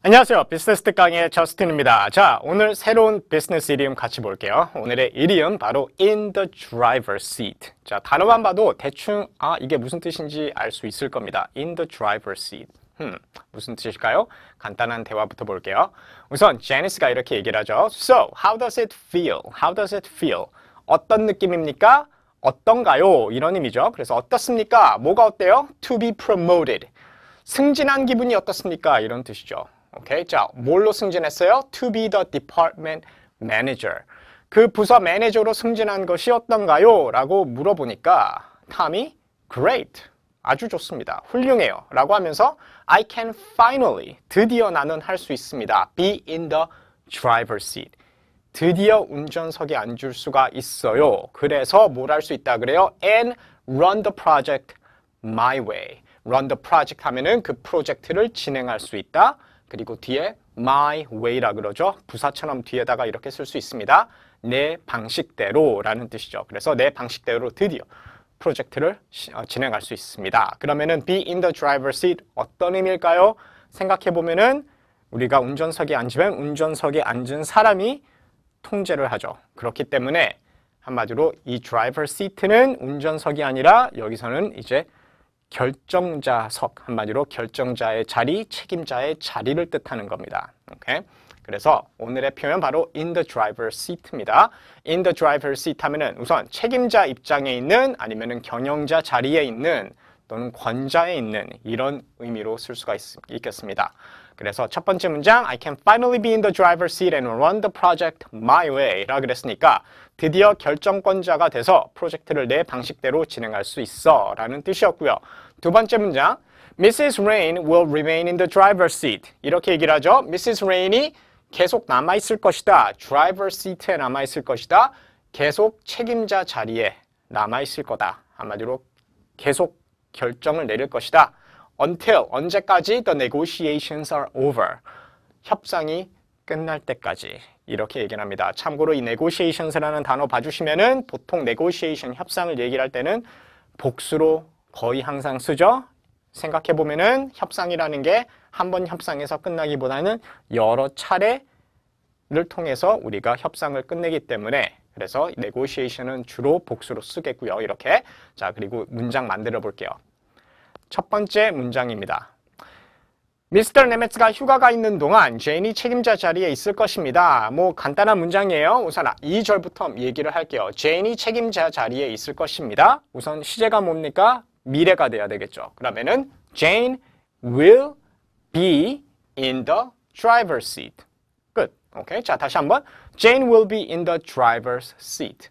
안녕하세요. 비즈니스 강의 저스틴입니다. 자, 오늘 새로운 비즈니스 이름 같이 볼게요. 오늘의 이디엄 바로 in the driver seat. 자, 단어만 봐도 대충 아, 이게 무슨 뜻인지 알 수 있을 겁니다. in the driver seat. 흠, 무슨 뜻일까요? 간단한 대화부터 볼게요. 우선 제니스가 이렇게 얘기를 하죠. So, how does it feel? How does it feel? 어떤 느낌입니까? 어떤가요? 이런 의미죠. 그래서 어떻습니까? 뭐가 어때요? To be promoted. 승진한 기분이 어떻습니까? 이런 뜻이죠. 오케이. 자, 뭘로 승진했어요? To be the department manager. 그 부서 매니저로 승진한 것이 어떤가요? 라고 물어보니까 t m 탐이 great. 아주 좋습니다. 훌륭해요. 라고 하면서 I can finally. 드디어 나는 할 수 있습니다. be in the driver s seat. 드디어 운전석에 앉을 수가 있어요. 그래서 뭘 할 수 있다 그래요? and run the project my way. run the project 하면은 그 프로젝트를 진행할 수 있다. 그리고 뒤에 my way라 그러죠. 부사처럼 뒤에다가 이렇게 쓸 수 있습니다. 내 방식대로라는 뜻이죠. 그래서 내 방식대로 드디어 프로젝트를 어, 진행할 수 있습니다. 그러면은 be in the driver seat 어떤 의미일까요? 생각해 보면은 우리가 운전석에 앉으면 운전석에 앉은 사람이 통제를 하죠. 그렇기 때문에 한마디로 이 driver seat는 운전석이 아니라 여기서는 이제 결정자석 한마디로 결정자의 자리, 책임자의 자리를 뜻하는 겁니다. 오케이? 그래서 오늘의 표현 바로 in the driver seat입니다. in the driver seat 하면은 우선 책임자 입장에 있는 아니면은 경영자 자리에 있는 또는 권자에 있는 이런 의미로 쓸 수가 있, 있겠습니다. 그래서 첫 번째 문장 I can finally be in the driver's seat and run the project my way 라 그랬으니까 드디어 결정권자가 돼서 프로젝트를 내 방식대로 진행할 수 있어 라는 뜻이었고요. 두 번째 문장 Mrs. Rain will remain in the driver's seat 이렇게 얘기를 하죠. Mrs. Rain이 계속 남아있을 것이다. driver seat에 남아있을 것이다. 계속 책임자 자리에 남아있을 거다. 한마디로 계속 결정을 내릴 것이다 until 언제까지 the negotiations are over 협상이 끝날 때까지 이렇게 얘기를 합니다. 참고로 이 negotiations라는 단어 봐주시면은 보통 negotiation 협상을 얘기할 를 때는 복수로 거의 항상 쓰죠. 생각해보면은 협상이라는 게 한 번 협상에서 끝나기보다는 여러 차례를 통해서 우리가 협상을 끝내기 때문에 그래서 negotiation은 주로 복수로 쓰겠고요. 이렇게 자 그리고 문장 만들어 볼게요. 첫 번째 문장입니다. 미스터 네메츠가 휴가가 있는 동안 제인이 책임자 자리에 있을 것입니다. 뭐 간단한 문장이에요. 우선 2절부터 얘기를 할게요. 제인이 책임자 자리에 있을 것입니다. 우선 시제가 뭡니까? 미래가 돼야 되겠죠. 그러면은 Jane will be in the driver's seat. 끝. 오케이. 자, 다시 한번. Jane will be in the driver's seat.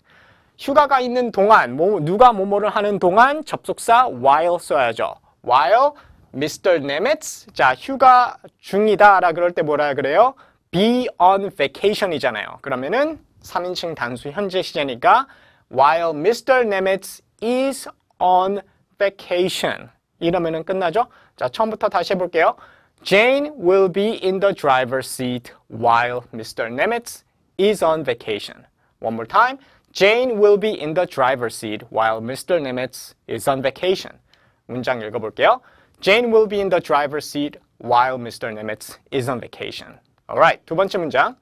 휴가가 있는 동안, 뭐, 누가 뭐뭐를 하는 동안 접속사 while 써야죠. while Mr. Nemitz 자 휴가 중이다 라 그럴 때 뭐라 그래요? be on vacation이잖아요. 그러면은 3인칭 단수 현재 시제니까 while Mr. Nemitz is on vacation 이러면은 끝나죠? 자 처음부터 다시 해볼게요. Jane will be in the driver's seat while Mr. Nemitz is on vacation. One more time. Jane will be in the driver's seat while Mr. Nemitz is on vacation. 문장 읽어볼게요. Jane will be in the driver's seat while Mr. Nimitz is on vacation. Alright, 두 번째 문장.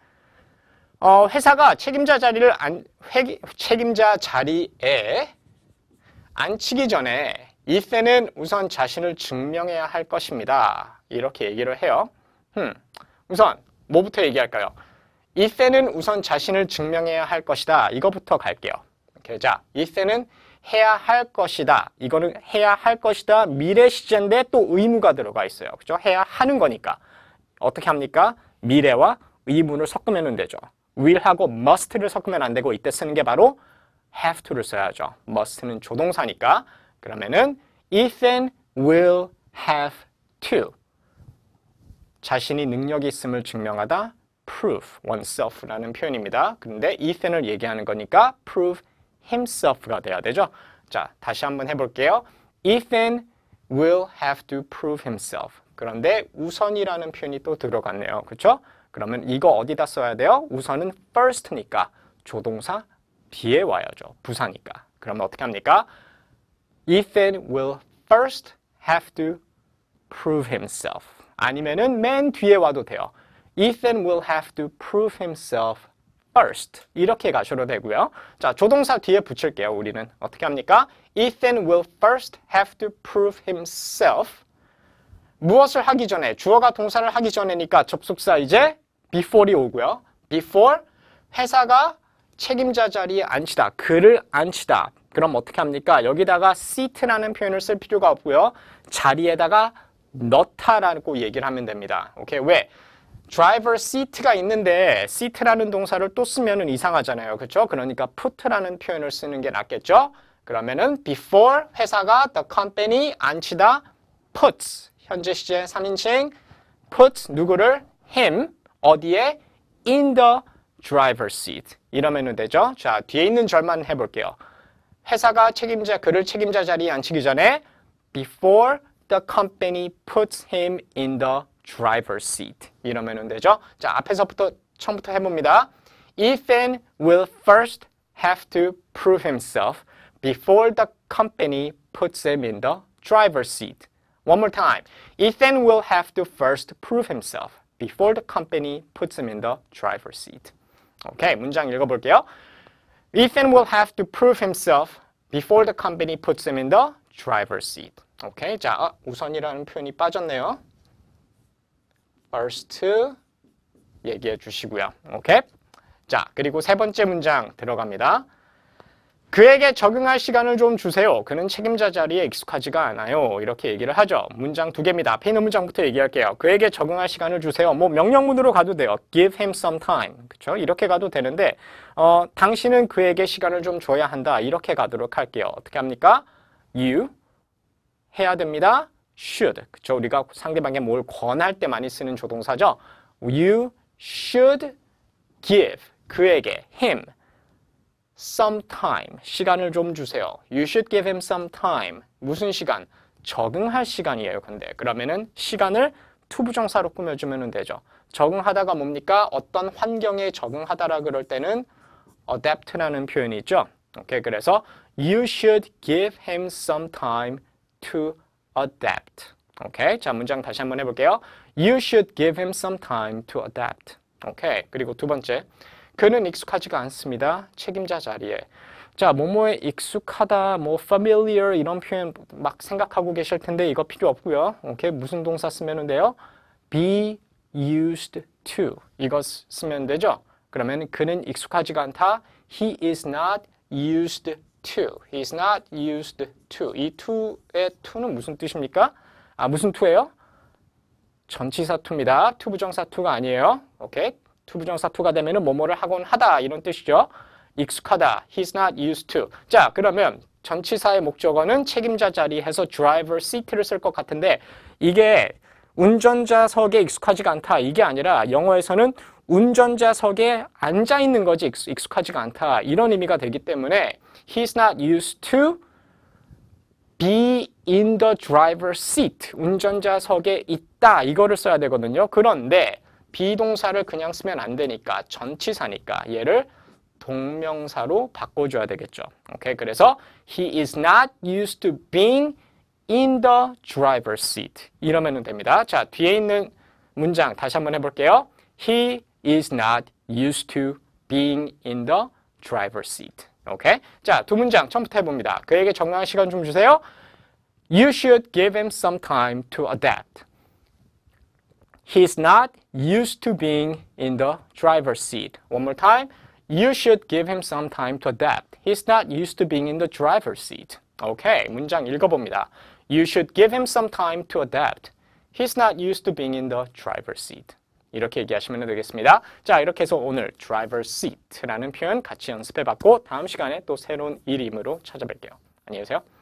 어, 회사가 책임자 자리를 안, 회기, 책임자 자리에 앉히기 전에 이때는 우선 자신을 증명해야 할 것입니다. 이렇게 얘기를 해요. 음, 우선 뭐부터 얘기할까요? 이때는 우선 자신을 증명해야 할 것이다. 이거부터 갈게요. 계좌. 일세는 해야 할 것이다. 이거는 해야 할 것이다. 미래 시제인데 또 의무가 들어가 있어요. 그죠? 해야 하는 거니까. 어떻게 합니까? 미래와 의문을 섞으면 되죠. will하고 must를 섞으면 안 되고 이때 쓰는 게 바로 have to를 써야죠. must는 조동사니까. 그러면은 Ethan will have to. 자신이 능력이 있음을 증명하다. prove oneself라는 표현입니다. 그런데 Ethan을 얘기하는 거니까 prove himself가 돼야 되죠. 자, 다시 한번 해볼게요. Ethan will have to prove himself. 그런데 우선이라는 표현이 또 들어갔네요. 그렇죠? 그러면 이거 어디다 써야 돼요? 우선은 first니까 조동사 뒤에 와야죠. 부사니까. 그러면 어떻게 합니까? Ethan will first have to prove himself. 아니면은 맨 뒤에 와도 돼요. Ethan will have to prove himself first 이렇게 가셔도 되고요. 자, 조동사 뒤에 붙일게요. 우리는 어떻게 합니까? Ethan will first have to prove himself. 무엇을 하기 전에 주어가 동사를 하기 전에니까 접속사 이제 before이 오고요. before 회사가 책임자 자리에 앉히다. 그를 앉히다. 그럼 어떻게 합니까? 여기다가 seat라는 표현을 쓸 필요가 없고요. 자리에다가 넣다라고 얘기를 하면 됩니다. 오케이. 왜? driver seat가 있는데 seat라는 동사를 또 쓰면 이상하잖아요. 그렇죠? 그러니까 put라는 표현을 쓰는 게 낫겠죠? 그러면은 before 회사가 the company 안치다 puts 현재 시제 3인칭 put 누구를 him 어디에 in the driver seat 이러면 되죠. 자, 뒤에 있는 절만 해 볼게요. 회사가 책임자 그를 책임자 자리에 앉히기 전에 before the company puts him in the driver seat 이러면 되죠. 자, 앞에서부터 처음부터 해봅니다. Ethan will first have to prove himself before the company puts him in the driver's seat. One more time. Ethan will have to first prove himself before the company puts him in the driver's seat. 오케이, okay, 문장 읽어볼게요. Ethan will have to prove himself before the company puts him in the driver's seat. okay, 자, 우선이라는 표현이 빠졌네요. first 얘기해 주시고요. 오케이? 자, 그리고 세 번째 문장 들어갑니다. 그에게 적응할 시간을 좀 주세요. 그는 책임자 자리에 익숙하지가 않아요. 이렇게 얘기를 하죠. 문장 두 개입니다. 페인 문장부터 얘기할게요. 그에게 적응할 시간을 주세요. 뭐 명령문으로 가도 돼요. Give him some time. 그렇죠? 이렇게 가도 되는데 어, 당신은 그에게 시간을 좀 줘야 한다. 이렇게 가도록 할게요. 어떻게 합니까? You 해야 됩니다. should. 그쵸? 우리가 상대방에게 뭘 권할 때 많이 쓰는 조동사죠. You should give. 그에게, him. some time. 시간을 좀 주세요. You should give him some time. 무슨 시간? 적응할 시간이에요. 근데 그러면은 시간을 투부정사로 꾸며주면 되죠. 적응하다가 뭡니까? 어떤 환경에 적응하다라 그럴 때는 adapt라는 표현이 죠 오케이, 그래서 you should give him some time to adapt. 오케이. 자, 문장 다시 한번 해볼게요. You should give him some time to adapt. 오케이. 그리고 두 번째. 그는 익숙하지가 않습니다. 책임자 자리에. 자, 뭐뭐에 익숙하다, 뭐 familiar 이런 표현 막 생각하고 계실 텐데 이거 필요 없고요. 오케이. 무슨 동사 쓰면 돼요? be used to. 이거 쓰면 되죠? 그러면 그는 익숙하지가 않다. he is not used to. He's not used to. 이 to의 to는 무슨 뜻입니까? 아, 무슨 to예요? 전치사 to입니다. 투 부정사 to가 아니에요. 오케이. 투 부정사 to가 되면은 뭐뭐를 하곤 하다 이런 뜻이죠. 익숙하다. He's not used to. 자, 그러면 전치사의 목적어는 책임자 자리에서 driver seat를 쓸 것 같은데 이게 운전자석에 익숙하지가 않다. 이게 아니라 영어에서는 운전자석에 앉아 있는 거지 익숙하지가 않다. 이런 의미가 되기 때문에 he's not used to be in the driver's seat. 운전자석에 있다. 이거를 써야 되거든요. 그런데 비동사를 그냥 쓰면 안 되니까 전치사니까 얘를 동명사로 바꿔줘야 되겠죠. 오케이. 그래서 he is not used to being in the driver's seat 이러면 됩니다. 자, 뒤에 있는 문장 다시 한번 해볼게요. He is not used to being in the driver's seat. 오케이? 자, 두 문장 처음부터 해봅니다. 그에게 적당한 시간 좀 주세요. You should give him some time to adapt. He's not used to being in the driver's seat. One more time. You should give him some time to adapt. He's not used to being in the driver's seat. okay, 문장 읽어봅니다. You should give him some time to adapt. He's not used to being in the driver's seat. 이렇게 얘기하시면 되겠습니다. 자, 이렇게 해서 오늘 driver's seat라는 표현 같이 연습해봤고 다음 시간에 또 새로운 이름으로 찾아뵐게요. 안녕히 계세요.